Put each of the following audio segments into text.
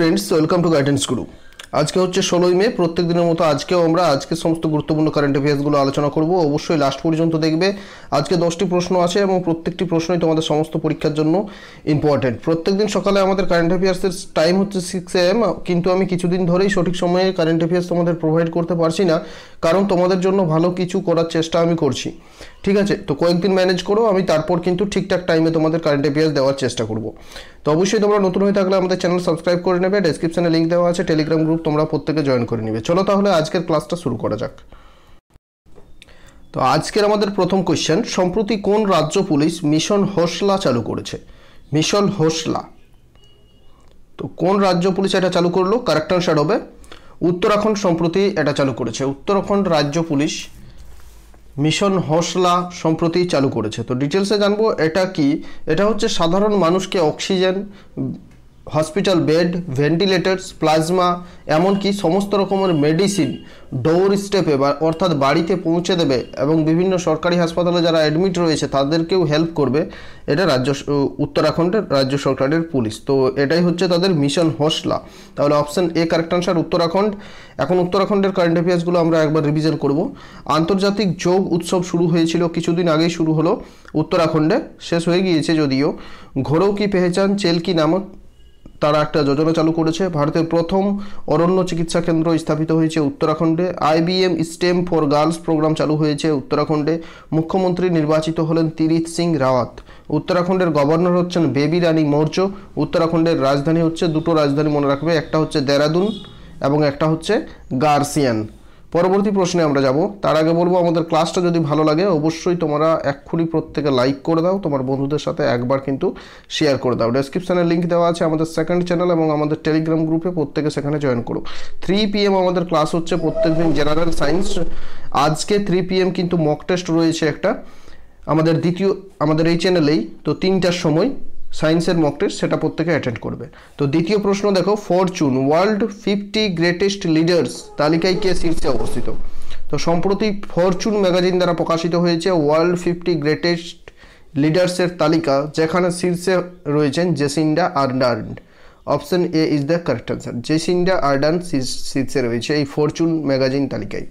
friends welcome to guidance guru আজকে হচ্ছে ষোলোই মে প্রত্যেক দিনের মতো আজকেও আমরা আজকে সমস্ত গুরুত্বপূর্ণ কারেন্ট অ্যাফেয়ার্সগুলো আলোচনা করব অবশ্যই লাস্ট পর্যন্ত দেখবে আজকে দশটি প্রশ্ন আছে এবং প্রত্যেকটি প্রশ্নই তোমাদের সমস্ত পরীক্ষার জন্য ইম্পর্টেন্ট প্রত্যেক দিন সকালে আমাদের কারেন্ট অ্যাফেয়ার্সের টাইম হচ্ছে সিক্স এম কিন্তু আমি কিছুদিন ধরেই সঠিক সময়ে কারেন্ট অ্যাফেয়ার্স তোমাদের প্রোভাইড করতে পারছি না কারণ তোমাদের জন্য ভালো কিছু করার চেষ্টা আমি করছি ঠিক আছে তো কয়েকদিন ম্যানেজ করো আমি তারপর কিন্তু ঠিকঠাক টাইমে তোমাদের কারেন্ট অ্যাফেয়ার্স দেওয়ার চেষ্টা করব তো অবশ্যই তোমরা নতুন হয়ে থাকলে আমাদের চ্যানেল সাবস্ক্রাইব করে নেবে ডেসক্রিপশানে লিঙ্ক দেওয়া আছে টেলিগ্রাম গ্রুপ গ্রুপ তোমরা প্রত্যেকে জয়েন করে নিবে চলো তাহলে আজকের ক্লাসটা শুরু করা যাক তো আজকের আমাদের প্রথম কোয়েশ্চেন সম্প্রতি কোন রাজ্য পুলিশ মিশন হোসলা চালু করেছে মিশন হোসলা তো কোন রাজ্য পুলিশ এটা চালু করলো কারেক্ট আনসার হবে উত্তরাখণ্ড সম্প্রতি এটা চালু করেছে উত্তরাখণ্ড রাজ্য পুলিশ মিশন হোসলা সম্প্রতি চালু করেছে তো ডিটেলসে জানবো এটা কি এটা হচ্ছে সাধারণ মানুষকে oxygen hospital bed ventilators plasma এমনকি সমস্ত রকমের মেডিসিন ডোর স্টেপে বা অর্থাৎ বাড়িতে পৌঁছে দেবে এবং বিভিন্ন সরকারি হাসপাতালে যারা অ্যাডমিট রয়েছে তাদেরকেও হেল্প করবে এটা রাজ্য উত্তরাখণ্ডের রাজ্য সরকারের পুলিশ তো এটাই হচ্ছে তাদের মিশন হোসলা তাহলে option A correct answer Uttarakhand এখন উত্তরাখণ্ডের কারেন্ট অ্যাফেয়ার্সগুলো আমরা একবার রিভিশন করব আন্তর্জাতিক যোগ উৎসব শুরু হয়েছিল কিছুদিন আগেই শুরু হলো উত্তরাখণ্ডে শেষ হয়ে গিয়েছে যদিও ঘোড়ো কি পেহেচান চেলকি নামক তারা একটা যোজনা চালু করেছে ভারতের প্রথম অরণ্য চিকিৎসা কেন্দ্র স্থাপিত হয়েছে উত্তরাখণ্ডে IBM STEM for girls program চালু হয়েছে উত্তরাখণ্ডে মুখ্যমন্ত্রী নির্বাচিত হলেন তিরিত সিং রাওয়াত উত্তরাখণ্ডের গভর্নর হচ্ছেন বেবি রানী মৌর্য উত্তরাখণ্ডের রাজধানী হচ্ছে দুটো রাজধানী মনে রাখবে একটা হচ্ছে দেরাদুন এবং একটা হচ্ছে গার্সিয়ান পরবর্তী প্রশ্নে আমরা যাব তার আগে বলবো আমাদের ক্লাসটা যদি ভালো লাগে অবশ্যই তোমরা এক্ষুনি প্রত্যেকে লাইক করে দাও তোমার বন্ধুদের সাথে একবার কিন্তু শেয়ার করে দাও ডেসক্রিপশানে লিঙ্ক দেওয়া আছে আমাদের সেকেন্ড চ্যানেল এবং আমাদের টেলিগ্রাম গ্রুপে প্রত্যেকে সেখানে জয়েন করো থ্রি পিএম আমাদের ক্লাস হচ্ছে প্রত্যেকদিন জেনারেল সায়েন্স আজকে থ্রি পিএম কিন্তু মক টেস্ট রয়েছে একটা আমাদের দ্বিতীয় আমাদের এই চ্যানেলেই তো তিনটার সময় সায়েন্সের মক টেস্ট সেটা প্রত্যেকে অ্যাটেন্ড করবে তো দ্বিতীয় প্রশ্ন দেখো Fortune world fifty greatest leaders তালিকায় কে শীর্ষে অবস্থিত তো সম্প্রতি ফরচুন ম্যাগাজিন দ্বারা প্রকাশিত হয়েছে ওয়ার্ল্ড ফিফটি গ্রেটেস্ট লিডার্সের তালিকা যেখানে শীর্ষে রয়েছেন Jacinda Ardern option A is the correct answer Jacinda Ardern শীর্ষে রয়েছে এই ফরচুন ম্যাগাজিন তালিকায়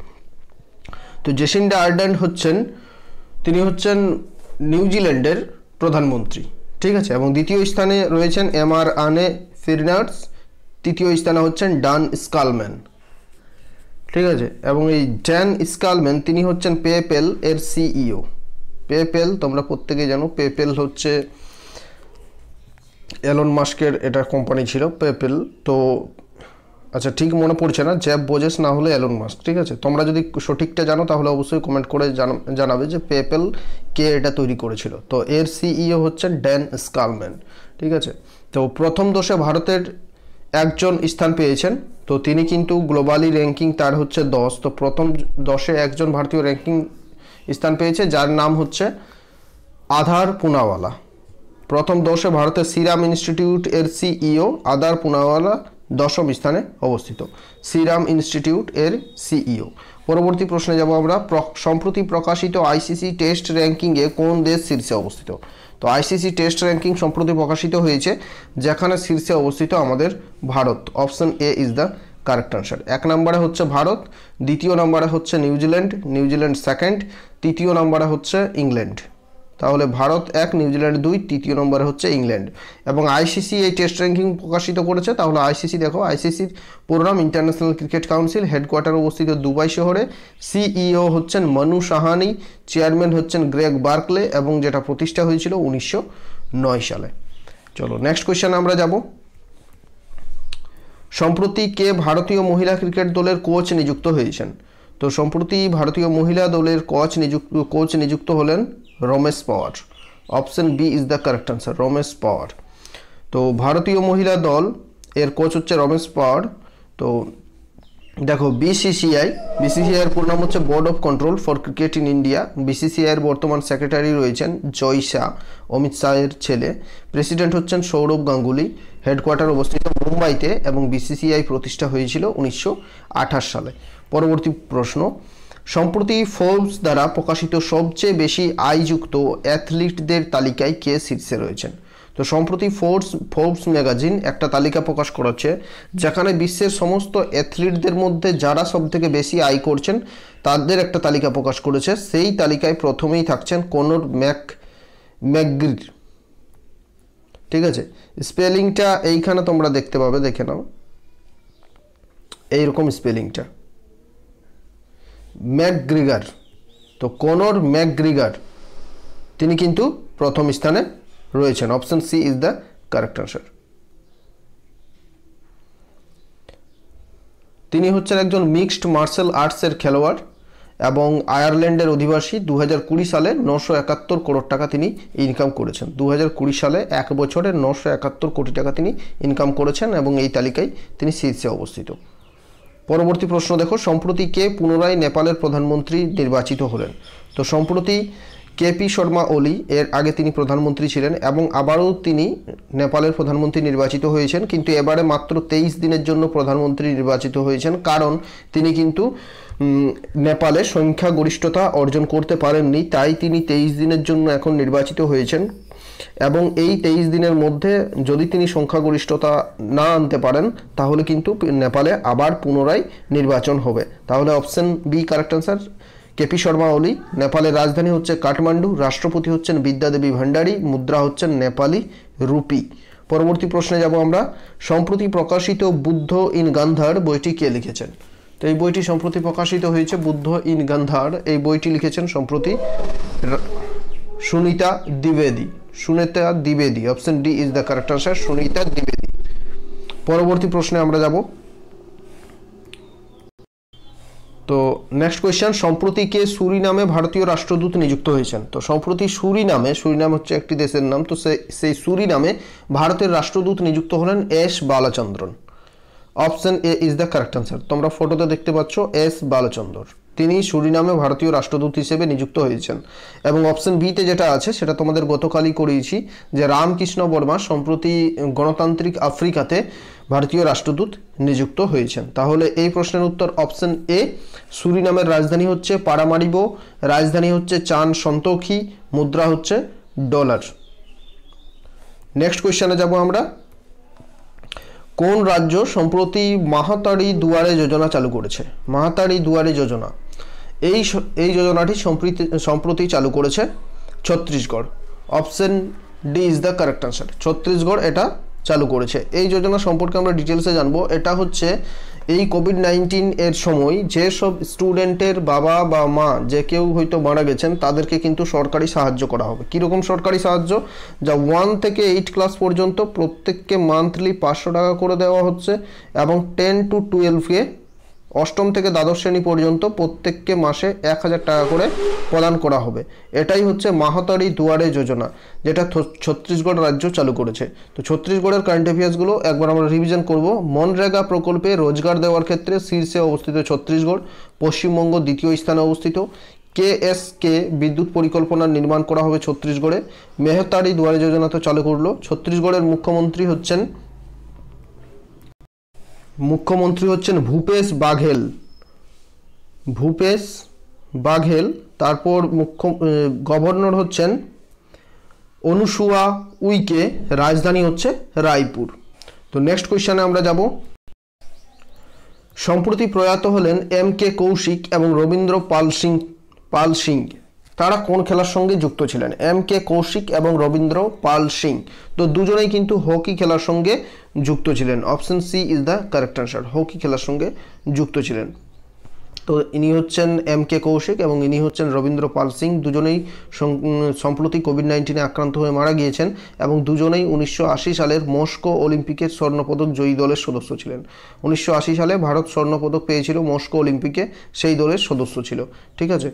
তো জেসিন্ডা আর্ডার্ন হচ্ছেন তিনি হচ্ছেন নিউজিল্যান্ডের প্রধানমন্ত্রী ঠিক আছে এবং দ্বিতীয় স্থানে রয়েছেন এম আর আনে ফিরনার্স তৃতীয় স্থানে হচ্ছেন ডান স্কালম্যান ঠিক আছে এবং এই ড্যান স্কালম্যান তিনি হচ্ছেন পেপেল এর সিইও পেপেল তোমরা প্রত্যেকেই জানো পেপেল হচ্ছে এলন মাস্কের এটা কোম্পানি ছিল পেপেল তো আচ্ছা ঠিক মনে পড়ছে না জ্যাব বোজেস না হলে অ্যালন মাস্ক ঠিক আছে তোমরা যদি সঠিকটা জানো তাহলে অবশ্যই কমেন্ট করে জানাবে যে পেপেল কে এটা তৈরি করেছিল তো এর সিইও e হচ্ছেন ড্যান স্কালম্যান ঠিক আছে তো প্রথম দশে ভারতের একজন স্থান পেয়েছেন তো তিনি কিন্তু গ্লোবালি র্যাঙ্কিং তার হচ্ছে দশ তো প্রথম দশে একজন ভারতীয় র্যাঙ্কিং স্থান পেয়েছে যার নাম হচ্ছে আধার পুনাওয়ালা প্রথম দশে ভারতের সিরাম ইনস্টিটিউট এর সিইও e আধার পুনাওয়ালা দশম স্থানে অবস্থিত শ্রীরাম ইনস্টিটিউট এর সিইও e পরবর্তী প্রশ্নে যাব আমরা সম্প্রতি প্রকাশিত আইসিসি টেস্ট র্যাঙ্কিংয়ে কোন দেশ শীর্ষে অবস্থিত তো আইসিসি টেস্ট র্যাঙ্কিং সম্প্রতি প্রকাশিত হয়েছে যেখানে শীর্ষে অবস্থিত আমাদের Bharat option A is the correct answer এক নম্বরে হচ্ছে ভারত দ্বিতীয় নম্বরে হচ্ছে নিউজিল্যান্ড নিউজিল্যান্ড সেকেন্ড তৃতীয় নম্বরে হচ্ছে ইংল্যান্ড তাহলে ভারত এক নিউজিল্যান্ড দুই তৃতীয় নম্বরে হচ্ছে ইংল্যান্ড এবং আইসিসি এই টেস্ট র্যাঙ্কিং প্রকাশিত করেছে তাহলে আইসিসি দেখো আইসিসির program international cricket council headquarter অবস্থিত দুবাই শহরে সিইও e হচ্ছেন মনু সাহানি চেয়ারম্যান হচ্ছেন গ্রেগ বার্কলে এবং যেটা প্রতিষ্ঠা হয়েছিল উনিশশো সালে চলো নেক্সট কোয়েশ্চেন আমরা যাব সম্প্রতি কে ভারতীয় মহিলা ক্রিকেট দলের কোচ নিযুক্ত হয়েছেন তো সম্প্রতি ভারতীয় মহিলা দলের কোচ নিযুক্ত কোচ নিযুক্ত হলেন Ramesh Powar option B is the correct answer Ramesh Powar তো ভারতীয় মহিলা দল এর কোচ হচ্ছে রমেশ পাওয়ার তো দেখো বিসিসিআই বিসিসিআইয়ের পূর্ণ নাম হচ্ছে board of control for cricket in India বিসিসিআইয়ের বর্তমান সেক্রেটারি রয়েছেন জয় শাহ অমিত শাহের ছেলে প্রেসিডেন্ট হচ্ছেন সৌরভ গাঙ্গুলি হেডকোয়ার্টার অবস্থিত মুম্বাইতে এবং বিসিসিআই প্রতিষ্ঠা হয়েছিল উনিশশো সালে পরবর্তী প্রশ্ন সম্প্রতি ফোর্বস দ্বারা প্রকাশিত সবচেয়ে বেশি আয়যুক্ত অ্যাথলিটদের তালিকায় কে শীর্ষে রয়েছেন তো সম্প্রতি ফোর্বস ফোর্বস ম্যাগাজিন একটা তালিকা প্রকাশ করেছে যেখানে বিশ্বের সমস্ত অ্যাথলিটদের মধ্যে যারা সবথেকে বেশি আয় করছেন তাদের একটা তালিকা প্রকাশ করেছে সেই তালিকায় প্রথমেই থাকছেন কোনোর ম্যাক ম্যাকগ্রির ঠিক আছে স্পেলিংটা এইখানে তোমরা দেখতে পাবে দেখে নাও এইরকম স্পেলিংটা ম্যাকগ্রিগার তো কোনর ম্যাকগ্রিগার তিনি কিন্তু প্রথম স্থানে রয়েছেন option C is the correct answer তিনি হচ্ছেন একজন মিক্সড মার্শাল আর্টসের খেলোয়াড় এবং আয়ারল্যান্ডের অধিবাসী দু সালে নশো একাত্তর কোটি টাকা তিনি ইনকাম করেছেন দু সালে এক বছরে নশো একাত্তর কোটি টাকা তিনি ইনকাম করেছেন এবং এই তালিকায় তিনি শীর্ষে অবস্থিত পরবর্তী প্রশ্ন দেখো সম্প্রতি কে পুনরায় নেপালের প্রধানমন্ত্রী নির্বাচিত হলেন তো সম্প্রতি কেপি শর্মা ওলি এর আগে তিনি প্রধানমন্ত্রী ছিলেন এবং আবারও তিনি নেপালের প্রধানমন্ত্রী নির্বাচিত হয়েছেন কিন্তু এবারে মাত্র তেইশ দিনের জন্য প্রধানমন্ত্রী নির্বাচিত হয়েছেন কারণ তিনি কিন্তু নেপালে সংখ্যাগরিষ্ঠতা অর্জন করতে পারেননি তাই তিনি তেইশ দিনের জন্য এখন নির্বাচিত হয়েছেন এবং এই তেইশ দিনের মধ্যে যদি তিনি সংখ্যাগরিষ্ঠতা না আনতে পারেন তাহলে কিন্তু নেপালে আবার পুনরায় নির্বাচন হবে তাহলে option B correct answer KP Sharma Oli নেপালের রাজধানী হচ্ছে কাঠমান্ডু রাষ্ট্রপতি হচ্ছেন বিদ্যাদেবী ভান্ডারী মুদ্রা হচ্ছেন নেপালি রুপি পরবর্তী প্রশ্নে যাব আমরা সম্প্রতি প্রকাশিত বুদ্ধ ইন গান্ধার বইটি কে লিখেছেন তো এই বইটি সম্প্রতি প্রকাশিত হয়েছে বুদ্ধ ইন গান্ধার এই বইটি লিখেছেন সম্প্রতি Sunita দ্বিবেদী সুনেতা দ্বিবেদী option D is the correct answer Sunita দ্বিবেদী পরবর্তী প্রশ্নে আমরা যাব তো নেক্সট কোয়েশ্চেন সম্প্রতি কে সুরিনামে ভারতীয় রাষ্ট্রদূত নিযুক্ত হয়েছেন তো সম্প্রতি সুরিনামে সুরিনাম হচ্ছে একটি দেশের নাম তো সেই সুরিনামে ভারতের রাষ্ট্রদূত নিযুক্ত হলেন S Balachandran option A is the correct answer তোমরা ফটোতে দেখতে পাচ্ছ এস বালাচন্দ্রন তিনি সুরিনামে ভারতীয় রাষ্ট্রদূত হিসেবে নিযুক্ত হয়েছেন এবং অপশন বিতে যেটা আছে সেটা তোমাদের গতকালই করিয়েছি যে রামকৃষ্ণ বর্মা সম্প্রতি গণতান্ত্রিক আফ্রিকাতে ভারতীয় রাষ্ট্রদূত নিযুক্ত হয়েছেন তাহলে এই প্রশ্নের উত্তর অপশন এ সুরিনামের রাজধানী হচ্ছে পারামারিবো রাজধানী হচ্ছে চান সন্তোখী মুদ্রা হচ্ছে ডলার নেক্সট কোয়েশ্চনে যাব আমরা কোন রাজ্য সম্প্রতি মাহাতারি দুয়ারে যোজনা চালু করেছে মাহাতারি দুয়ারে যোজনা এই এই যোজনাটি সম্প্রতি সম্প্রতি চালু করেছে Chhattisgarh option D is the correct answer Chhattisgarh এটা চালু করেছে এই যোজনা সম্পর্কে আমরা ডিটেলসে জানবো এটা হচ্ছে এই কোভিড নাইন্টিন এর সময় যেসব স্টুডেন্টের বাবা বা মা যে কেউ হয়তো মারা গেছেন তাদেরকে কিন্তু সরকারি সাহায্য করা হবে কীরকম সরকারি সাহায্য যা ওয়ান থেকে এইট ক্লাস পর্যন্ত প্রত্যেককে মান্থলি পাঁচশো টাকা করে দেওয়া হচ্ছে এবং টেন টু টুয়েলভকে অষ্টম থেকে দ্বাদশ শ্রেণী পর্যন্ত প্রত্যেককে মাসে এক হাজার টাকা করে প্রদান করা হবে এটাই হচ্ছে মাহাতারি দুয়ারে যোজনা যেটা ছত্তিশগড় রাজ্য চালু করেছে তো ছত্তিশগড়ের কারেন্ট অ্যাফেয়ার্সগুলো একবার আমরা রিভিশন করব মনরেগা প্রকল্পে রোজগার দেওয়ার ক্ষেত্রে শীর্ষে অবস্থিত ছত্তিশগড় পশ্চিমবঙ্গ দ্বিতীয় স্থানে অবস্থিত কেএসকে বিদ্যুৎ পরিকল্পনা নির্মাণ করা হবে ছত্তিশগড়ে মেহতারি দুয়ারে যোজনা তো চালু করলো ছত্তিশগড়ের মুখ্যমন্ত্রী হচ্ছেন মুখ্যমন্ত্রী হচ্ছেন ভূপেশ বাঘেল ভূপেশ বাঘেল তারপর মুখ্য গভর্নর হচ্ছেন অনুসুয়া উইকে রাজধানী হচ্ছে রায়পুর তো নেক্সট কোয়েশ্চানে আমরা যাব সম্প্রতি প্রয়াত হলেন এম কে কৌশিক এবং রবীন্দ্র পাল সিং পাল সিং তারা কোন খেলার সঙ্গে যুক্ত ছিলেন এম কে কৌশিক এবং রবীন্দ্র পাল সিং তো দুজনেই কিন্তু হকি খেলার সঙ্গে যুক্ত ছিলেন option C is the correct answer hockey খেলার সঙ্গে যুক্ত ছিলেন তো ইনি হচ্ছেন এম কে কৌশিক এবং ইনি হচ্ছেন রবীন্দ্র পাল সিং দুজনেই সম্প্রতি কোভিড নাইন্টিনে আক্রান্ত হয়ে মারা গিয়েছেন এবং দুজনেই উনিশশো সালের মস্কো অলিম্পিকের স্বর্ণপদক জয়ী দলের সদস্য ছিলেন উনিশশো সালে ভারত স্বর্ণপদক পেয়েছিল মস্কো অলিম্পিকে সেই দলের সদস্য ছিল ঠিক আছে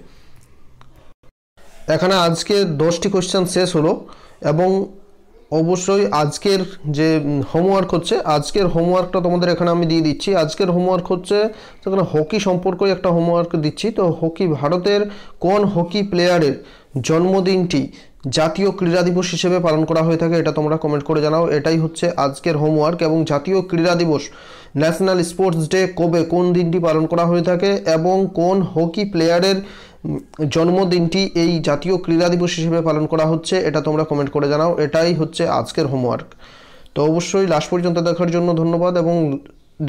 এখানে আজকে দশটি কোশ্চেন শেষ হলো এবং অবশ্যই আজকের যে হোমওয়ার্ক হচ্ছে আজকের হোমওয়ার্কটা তোমাদের এখানে আমি দিয়ে দিচ্ছি আজকের হোমওয়ার্ক হচ্ছে সেখানে হকি সম্পর্কে একটা হোমওয়ার্ক দিচ্ছি তো হকি ভারতের কোন হকি প্লেয়ারের জন্মদিনটি জাতীয় ক্রীড়া দিবস হিসেবে পালন করা হয়ে থাকে এটা তোমরা কমেন্ট করে জানাও এটাই হচ্ছে আজকের হোমওয়ার্ক এবং জাতীয় ক্রীড়া দিবস ন্যাশনাল স্পোর্টস ডে কবে কোন দিনটি পালন করা হয়ে থাকে এবং কোন হকি প্লেয়ারের জন্মদিনটি এই জাতীয় ক্রীড়া দিবস হিসেবে পালন করা হচ্ছে এটা তোমরা কমেন্ট করে জানাও এটাই হচ্ছে আজকের হোমওয়ার্ক তো অবশ্যই লাস্ট পর্যন্ত দেখার জন্য ধন্যবাদ এবং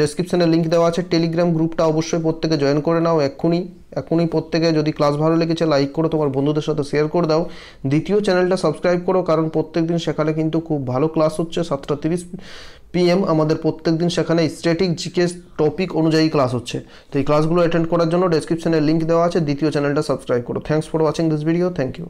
ডেসক্রিপশানে লিঙ্ক দেওয়া আছে টেলিগ্রাম গ্রুপটা অবশ্যই প্রত্যেকে জয়েন করে নাও এক্ষুনি এখনই প্রত্যেকে যদি ক্লাস ভালো লেগেছে লাইক করো তোমার বন্ধুদের সাথে শেয়ার করে দাও দ্বিতীয় চ্যানেলটা সাবস্ক্রাইব করো কারণ প্রত্যেক দিন সেখানে কিন্তু খুব ভালো ক্লাস হচ্ছে সাতটা তিরিশ পিএম আমাদের প্রত্যেক দিন সেখানে স্ট্রেটিক জিকেস টপিক অনুযায়ী ক্লাস হচ্ছে তো এই ক্লাসগুলো অ্যাটেন্ড করার জন্য ডেসক্রিপশনে লিঙ্ক দেওয়া আছে দ্বিতীয় চ্যানেলটা সাবস্ক্রাইব করো thanks for watching this video thank you